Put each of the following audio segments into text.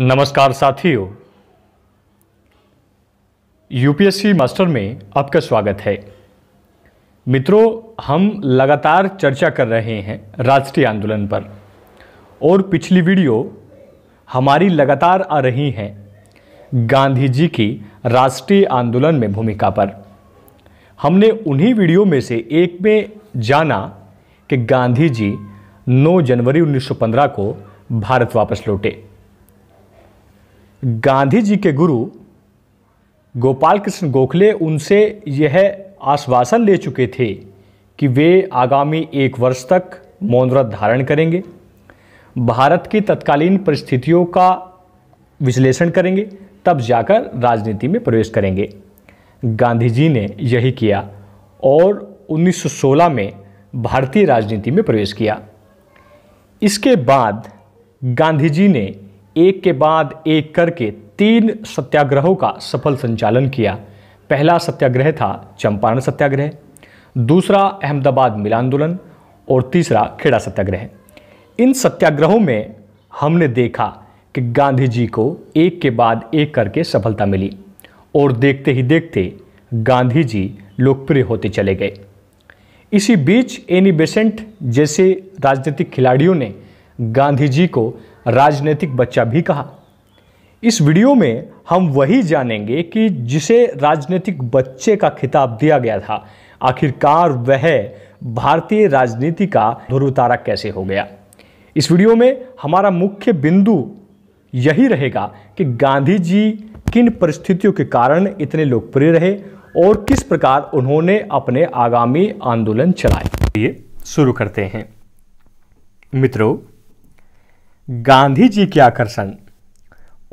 नमस्कार साथियों UPSC master में आपका स्वागत है मित्रों हम लगातार चर्चा कर रहे हैं राष्ट्रीय आंदोलन पर और पिछली वीडियो हमारी लगातार आ रही है गांधी जी की राष्ट्रीय आंदोलन में भूमिका पर हमने उन्हीं वीडियो में से एक में जाना कि गांधी जी 9 जनवरी 1915 को भारत वापस लौटे गांधी जी के गुरु गोपाल कृष्ण गोखले उनसे यह आश्वासन ले चुके थे कि वे आगामी एक वर्ष तक मौनव्रत धारण करेंगे भारत की तत्कालीन परिस्थितियों का विश्लेषण करेंगे तब जाकर राजनीति में प्रवेश करेंगे गांधी जी ने यही किया और 1916 में भारतीय राजनीति में प्रवेश किया इसके बाद गांधी जी ने एक के बाद एक करके तीन सत्याग्रहों का सफल संचालन किया पहला सत्याग्रह था चंपारण सत्याग्रह दूसरा अहमदाबाद मिल आंदोलन और तीसरा खेड़ा सत्याग्रह इन सत्याग्रहों में हमने देखा कि गांधी जी को एक के बाद एक करके सफलता मिली और देखते ही देखते गांधी जी लोकप्रिय होते चले गए इसी बीच एनी बेसेंट जैसे राजनीतिक खिलाड़ियों ने गांधी जी को राजनीतिक बच्चा भी कहा इस वीडियो में हम वही जानेंगे कि जिसे राजनीतिक बच्चे का खिताब दिया गया था आखिरकार वह भारतीय राजनीति का ध्रुवतारा कैसे हो गया इस वीडियो में हमारा मुख्य बिंदु यही रहेगा कि गांधी जी किन परिस्थितियों के कारण इतने लोकप्रिय रहे और किस प्रकार उन्होंने अपने आगामी आंदोलन चलाए शुरू करते हैं मित्रों गांधी जी के आकर्षण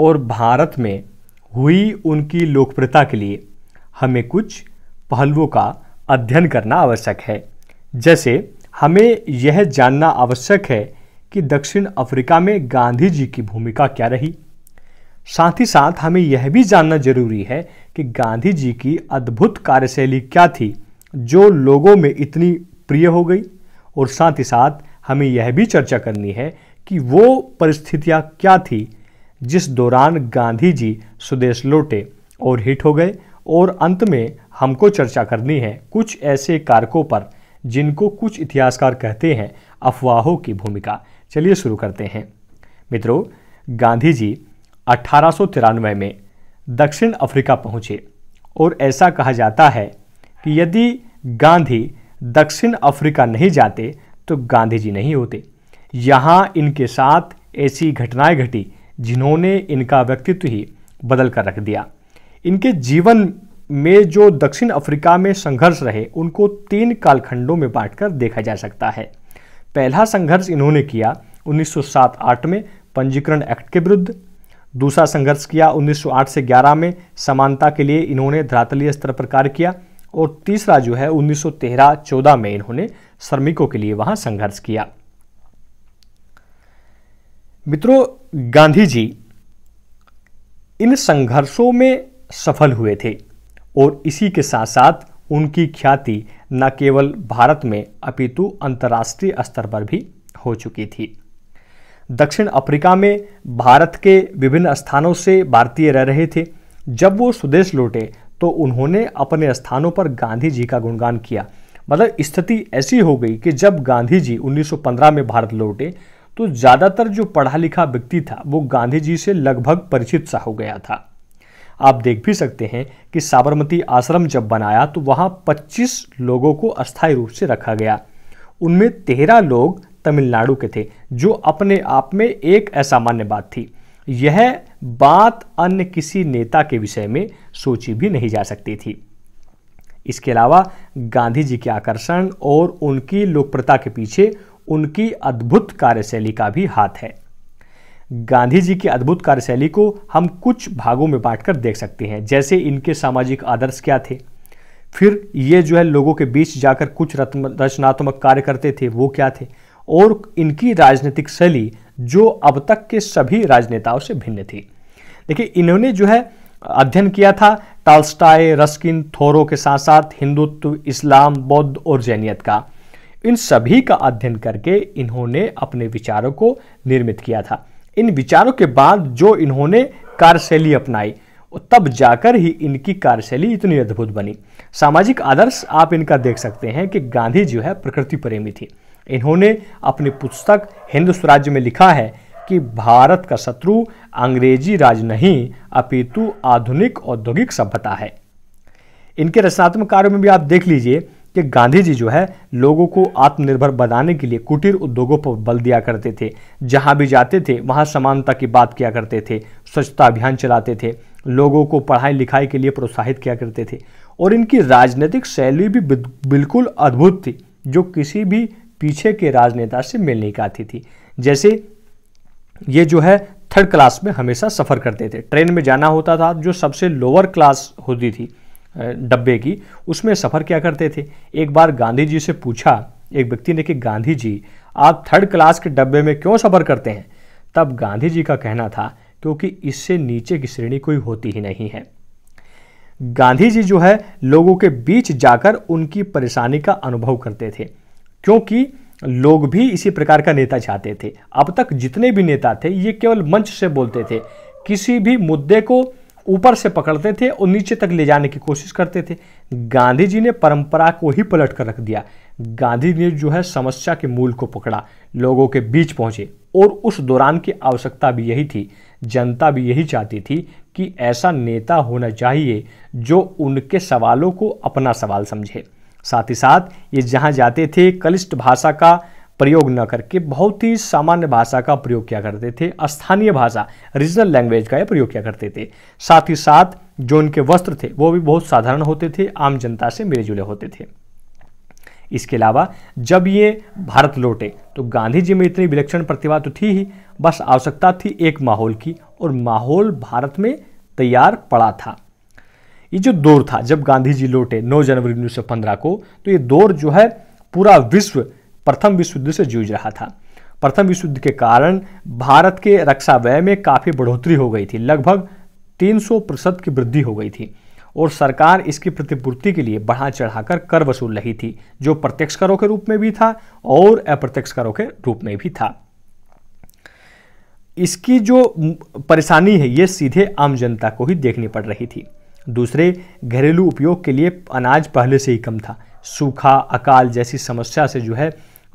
और भारत में हुई उनकी लोकप्रियता के लिए हमें कुछ पहलुओं का अध्ययन करना आवश्यक है जैसे हमें यह जानना आवश्यक है कि दक्षिण अफ्रीका में गांधी जी की भूमिका क्या रही साथ ही साथ हमें यह भी जानना जरूरी है कि गांधी जी की अद्भुत कार्यशैली क्या थी जो लोगों में इतनी प्रिय हो गई और साथ ही साथ हमें यह भी चर्चा करनी है कि वो परिस्थितियाँ क्या थी जिस दौरान गांधी जी स्वदेश लौटे और हिट हो गए और अंत में हमको चर्चा करनी है कुछ ऐसे कारकों पर जिनको कुछ इतिहासकार कहते हैं अफवाहों की भूमिका चलिए शुरू करते हैं मित्रों गांधी जी अठारह में दक्षिण अफ्रीका पहुँचे और ऐसा कहा जाता है कि यदि गांधी दक्षिण अफ्रीका नहीं जाते तो गांधी जी नहीं होते यहाँ इनके साथ ऐसी घटनाएं घटी जिन्होंने इनका व्यक्तित्व ही बदल कर रख दिया इनके जीवन में जो दक्षिण अफ्रीका में संघर्ष रहे उनको तीन कालखंडों में बांटकर देखा जा सकता है पहला संघर्ष इन्होंने किया 1907-8 में पंजीकरण एक्ट के विरुद्ध दूसरा संघर्ष किया 1908 से 11 में समानता के लिए इन्होंने धरातलीय स्तर पर कार्य किया और तीसरा जो है 1913-14 में इन्होंने श्रमिकों के लिए वहाँ संघर्ष किया मित्रों गांधी जी इन संघर्षों में सफल हुए थे और इसी के साथ साथ उनकी ख्याति न केवल भारत में अपितु अंतर्राष्ट्रीय स्तर पर भी हो चुकी थी दक्षिण अफ्रीका में भारत के विभिन्न स्थानों से भारतीय रह रहे थे जब वो स्वदेश लौटे तो उन्होंने अपने स्थानों पर गांधी जी का गुणगान किया मतलब स्थिति ऐसी हो गई कि जब गांधी जी 1915 में भारत लौटे तो ज़्यादातर जो पढ़ा लिखा व्यक्ति था वो गांधी जी से लगभग परिचित सा हो गया था आप देख भी सकते हैं कि साबरमती आश्रम जब बनाया तो वहां 25 लोगों को अस्थायी रूप से रखा गया उनमें तेरह लोग तमिलनाडु के थे जो अपने आप में एक असामान्य बात थी यह बात अन्य किसी नेता के विषय में सोची भी नहीं जा सकती थी इसके अलावा गांधी जी के आकर्षण और उनकी लोकप्रियता के पीछे उनकी अद्भुत कार्यशैली का भी हाथ है गांधी जी की अद्भुत कार्यशैली को हम कुछ भागों में बांटकर देख सकते हैं जैसे इनके सामाजिक आदर्श क्या थे फिर ये जो है लोगों के बीच जाकर कुछ रचनात्मक कार्य करते थे वो क्या थे और इनकी राजनीतिक शैली जो अब तक के सभी राजनेताओं से भिन्न थी देखिए इन्होंने जो है अध्ययन किया था टालस्टाए रस्किन थोरो के साथ साथ हिंदुत्व इस्लाम बौद्ध और जैनियत का इन सभी का अध्ययन करके इन्होंने अपने विचारों को निर्मित किया था इन विचारों के बाद जो इन्होंने कार्यशैली अपनाई तब जाकर ही इनकी कार्यशैली इतनी अद्भुत बनी सामाजिक आदर्श आप इनका देख सकते हैं कि गांधी जो है प्रकृति प्रेमी थी इन्होंने अपनी पुस्तक हिंदू स्वराज्य में लिखा है कि भारत का शत्रु अंग्रेजी राज नहीं अपितु आधुनिक औद्योगिक सभ्यता है इनके रचनात्मक कार्यों में भी आप देख लीजिए कि गांधी जी जो है लोगों को आत्मनिर्भर बनाने के लिए कुटीर उद्योगों पर बल दिया करते थे जहां भी जाते थे वहां समानता की बात किया करते थे स्वच्छता अभियान चलाते थे लोगों को पढ़ाई लिखाई के लिए प्रोत्साहित किया करते थे और इनकी राजनीतिक शैली भी बिल्कुल अद्भुत थी जो किसी भी पीछे के राजनेता से मिल नहीं पाती थी जैसे ये जो है थर्ड क्लास में हमेशा सफ़र करते थे ट्रेन में जाना होता था जो सबसे लोअर क्लास होती थी डब्बे की उसमें सफ़र क्या करते थे एक बार गांधी जी से पूछा एक व्यक्ति ने कि गांधी जी आप थर्ड क्लास के डब्बे में क्यों सफ़र करते हैं तब गांधी जी का कहना था क्योंकि इससे नीचे की श्रेणी कोई होती ही नहीं है गांधी जी जो है लोगों के बीच जाकर उनकी परेशानी का अनुभव करते थे क्योंकि लोग भी इसी प्रकार का नेता चाहते थे अब तक जितने भी नेता थे ये केवल मंच से बोलते थे किसी भी मुद्दे को ऊपर से पकड़ते थे और नीचे तक ले जाने की कोशिश करते थे गांधी जी ने परंपरा को ही पलट कर रख दिया गांधी ने जो है समस्या के मूल को पकड़ा लोगों के बीच पहुंचे और उस दौरान की आवश्यकता भी यही थी जनता भी यही चाहती थी कि ऐसा नेता होना चाहिए जो उनके सवालों को अपना सवाल समझे साथ ही साथ ये जहाँ जाते थे कलिष्ट भाषा का प्रयोग न करके बहुत ही सामान्य भाषा का प्रयोग किया करते थे स्थानीय भाषा रीजनल लैंग्वेज का यह प्रयोग किया करते थे साथ ही साथ जो उनके वस्त्र थे वो भी बहुत साधारण होते थे आम जनता से मिले जुले होते थे इसके अलावा जब ये भारत लौटे तो गांधी जी में इतनी विलक्षण प्रतिभा तो थी ही बस आवश्यकता थी एक माहौल की और माहौल भारत में तैयार पड़ा था ये जो दौर था जब गांधी जी लौटे 9 जनवरी 1915 को तो ये दौर जो है पूरा विश्व प्रथम विश्व युद्ध से जूझ रहा था प्रथम विश्व युद्ध के कारण भारत के रक्षा व्यय में काफ़ी बढ़ोतरी हो गई थी लगभग 300 प्रतिशत की वृद्धि हो गई थी और सरकार इसकी प्रतिपूर्ति के लिए बढ़ा चढ़ाकर कर वसूल रही थी जो प्रत्यक्ष करों के रूप में भी था और अप्रत्यक्ष करों के रूप में भी था इसकी जो परेशानी है ये सीधे आम जनता को ही देखनी पड़ रही थी दूसरे घरेलू उपयोग के लिए अनाज पहले से ही कम था सूखा अकाल जैसी समस्या से जो है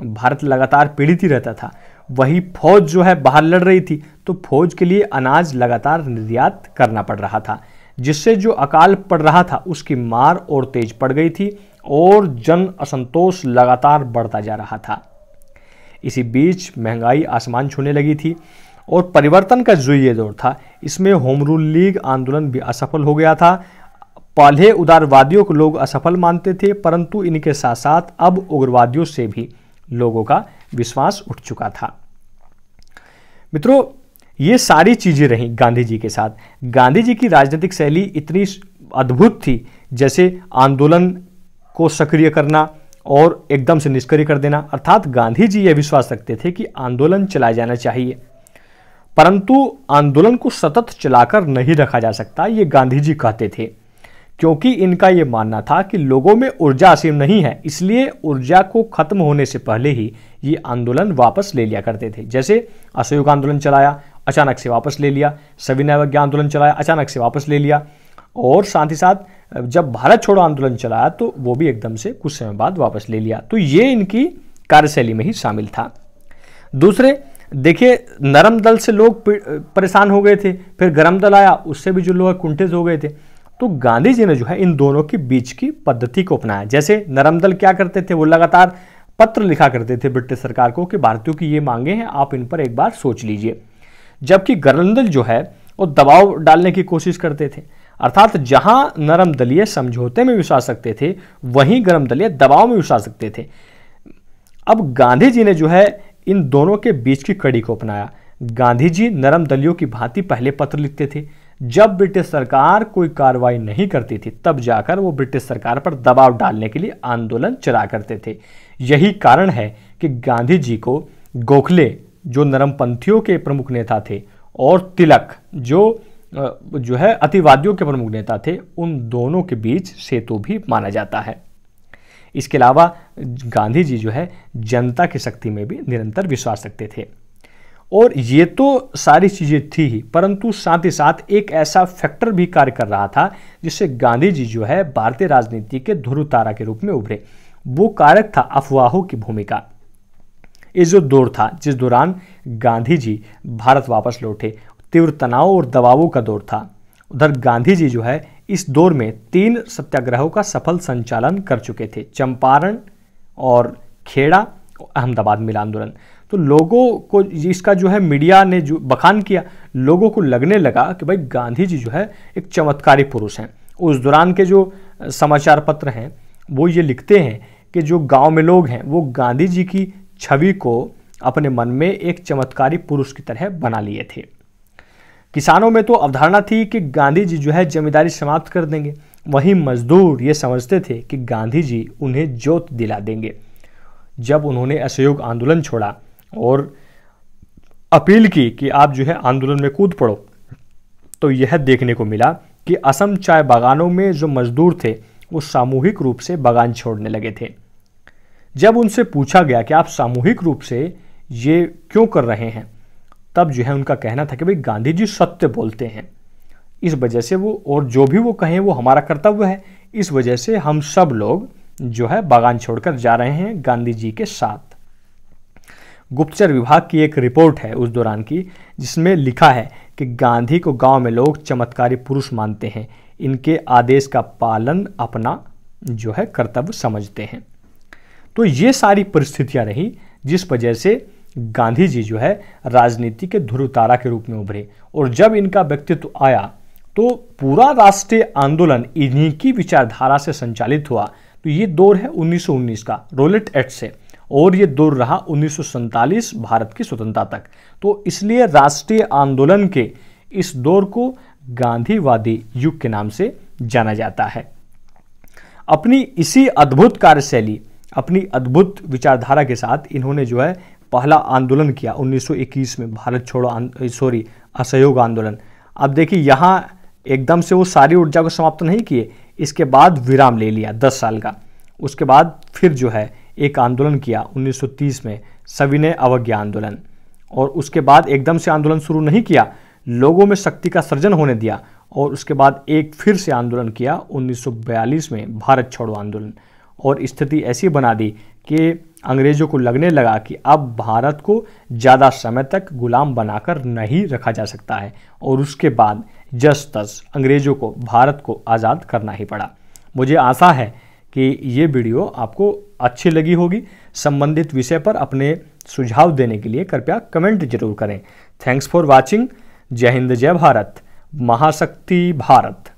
भारत लगातार पीड़ित ही रहता था वही फौज जो है बाहर लड़ रही थी तो फौज के लिए अनाज लगातार निर्यात करना पड़ रहा था जिससे जो अकाल पड़ रहा था उसकी मार और तेज पड़ गई थी और जन असंतोष लगातार बढ़ता जा रहा था इसी बीच महंगाई आसमान छूने लगी थी और परिवर्तन का जो ये दौर था इसमें होम रूल लीग आंदोलन भी असफल हो गया था पहले उदारवादियों को लोग असफल मानते थे परंतु इनके साथ साथ अब उग्रवादियों से भी लोगों का विश्वास उठ चुका था मित्रों ये सारी चीज़ें रहीं गांधी जी के साथ गांधी जी की राजनीतिक शैली इतनी अद्भुत थी जैसे आंदोलन को सक्रिय करना और एकदम से निष्क्रिय कर देना अर्थात गांधी जी यह विश्वास रखते थे कि आंदोलन चलाया जाना चाहिए परंतु आंदोलन को सतत चलाकर नहीं रखा जा सकता ये गांधी जी कहते थे क्योंकि इनका ये मानना था कि लोगों में ऊर्जा असीम नहीं है इसलिए ऊर्जा को खत्म होने से पहले ही ये आंदोलन वापस ले लिया करते थे जैसे असहयोग आंदोलन चलाया अचानक से वापस ले लिया सविनय अवज्ञा आंदोलन चलाया अचानक से वापस ले लिया और साथ ही साथ जब भारत छोड़ो आंदोलन चलाया तो वो भी एकदम से कुछ समय बाद वापस ले लिया तो ये इनकी कार्यशैली में ही शामिल था दूसरे देखिए नरम दल से लोग परेशान हो गए थे फिर गर्म दल आया उससे भी जो लोग कुंठित हो गए थे तो गांधी जी ने जो है इन दोनों के बीच की पद्धति को अपनाया जैसे नरम दल क्या करते थे वो लगातार पत्र लिखा करते थे ब्रिटिश सरकार को कि भारतीयों की ये मांगे हैं आप इन पर एक बार सोच लीजिए जबकि दल जो है वो दबाव डालने की कोशिश करते थे अर्थात जहां नरम दलीय समझौते में विश्वास सकते थे वहीं गर्म दलीय दबाव में विश्वास सकते थे अब गांधी जी ने जो है इन दोनों के बीच की कड़ी को अपनाया गांधी जी नरम दलियों की भांति पहले पत्र लिखते थे जब ब्रिटिश सरकार कोई कार्रवाई नहीं करती थी तब जाकर वो ब्रिटिश सरकार पर दबाव डालने के लिए आंदोलन चला करते थे यही कारण है कि गांधी जी को गोखले जो नरमपंथियों के प्रमुख नेता थे और तिलक जो जो है अतिवादियों के प्रमुख नेता थे उन दोनों के बीच सेतु भी माना जाता है इसके अलावा गांधी जी जो है जनता की शक्ति में भी निरंतर विश्वास रखते थे और ये तो सारी चीज़ें थी ही परंतु साथ ही साथ एक ऐसा फैक्टर भी कार्य कर रहा था जिससे गांधी जी जो है भारतीय राजनीति के ध्रुव तारा के रूप में उभरे वो कारक था अफवाहों की भूमिका ये जो दौर था जिस दौरान गांधी जी भारत वापस लौटे तीव्र तनाव और दबावों का दौर था उधर गांधी जी जो है इस दौर में तीन सत्याग्रहों का सफल संचालन कर चुके थे चंपारण और खेड़ा अहमदाबाद मिल आंदोलन तो लोगों को इसका जो है मीडिया ने जो बखान किया लोगों को लगने लगा कि भाई गांधी जी जो है एक चमत्कारी पुरुष हैं उस दौरान के जो समाचार पत्र हैं वो ये लिखते हैं कि जो गांव में लोग हैं वो गांधी जी की छवि को अपने मन में एक चमत्कारी पुरुष की तरह बना लिए थे किसानों में तो अवधारणा थी कि गांधी जी जो है जमींदारी समाप्त कर देंगे वहीं मजदूर ये समझते थे कि गांधी जी उन्हें जोत दिला देंगे जब उन्होंने असहयोग आंदोलन छोड़ा और अपील की कि आप जो है आंदोलन में कूद पड़ो तो यह देखने को मिला कि असम चाय बागानों में जो मजदूर थे वो सामूहिक रूप से बागान छोड़ने लगे थे जब उनसे पूछा गया कि आप सामूहिक रूप से ये क्यों कर रहे हैं तब जो है उनका कहना था कि भाई गांधी जी सत्य बोलते हैं इस वजह से वो और जो भी वो कहें वो हमारा कर्तव्य है इस वजह से हम सब लोग जो है बागान छोड़कर जा रहे हैं गांधी जी के साथ गुप्तचर विभाग की एक रिपोर्ट है उस दौरान की जिसमें लिखा है कि गांधी को गांव में लोग चमत्कारी पुरुष मानते हैं इनके आदेश का पालन अपना जो है कर्तव्य समझते हैं तो ये सारी परिस्थितियाँ रही जिस वजह से गांधी जी जो है राजनीति के ध्रुव तारा के रूप में उभरे और जब इनका व्यक्तित्व आया तो पूरा राष्ट्रीय आंदोलन इन्हीं की विचारधारा से संचालित हुआ तो ये दौर है 1919 का रोलेट एक्ट से और ये दौर रहा उन्नीस भारत की स्वतंत्रता तक तो इसलिए राष्ट्रीय आंदोलन के इस दौर को गांधीवादी युग के नाम से जाना जाता है अपनी इसी अद्भुत कार्यशैली अपनी अद्भुत विचारधारा के साथ इन्होंने जो है पहला आंदोलन किया 1921 में भारत छोड़ो सॉरी असहयोग आंदोलन अब देखिए यहाँ एकदम से वो सारी ऊर्जा को समाप्त नहीं किए इसके बाद विराम ले लिया दस साल का उसके बाद फिर जो है एक आंदोलन किया 1930 में सविनय अवज्ञा आंदोलन और उसके बाद एकदम से आंदोलन शुरू नहीं किया लोगों में शक्ति का सृजन होने दिया और उसके बाद एक फिर से आंदोलन किया 1942 में भारत छोड़ो आंदोलन और स्थिति ऐसी बना दी कि अंग्रेज़ों को लगने लगा कि अब भारत को ज़्यादा समय तक गुलाम बनाकर नहीं रखा जा सकता है और उसके बाद जस तस अंग्रेज़ों को भारत को आज़ाद करना ही पड़ा मुझे आशा है कि ये वीडियो आपको अच्छी लगी होगी संबंधित विषय पर अपने सुझाव देने के लिए कृपया कमेंट जरूर करें थैंक्स फॉर वॉचिंग जय हिंद जय भारत महाशक्ति भारत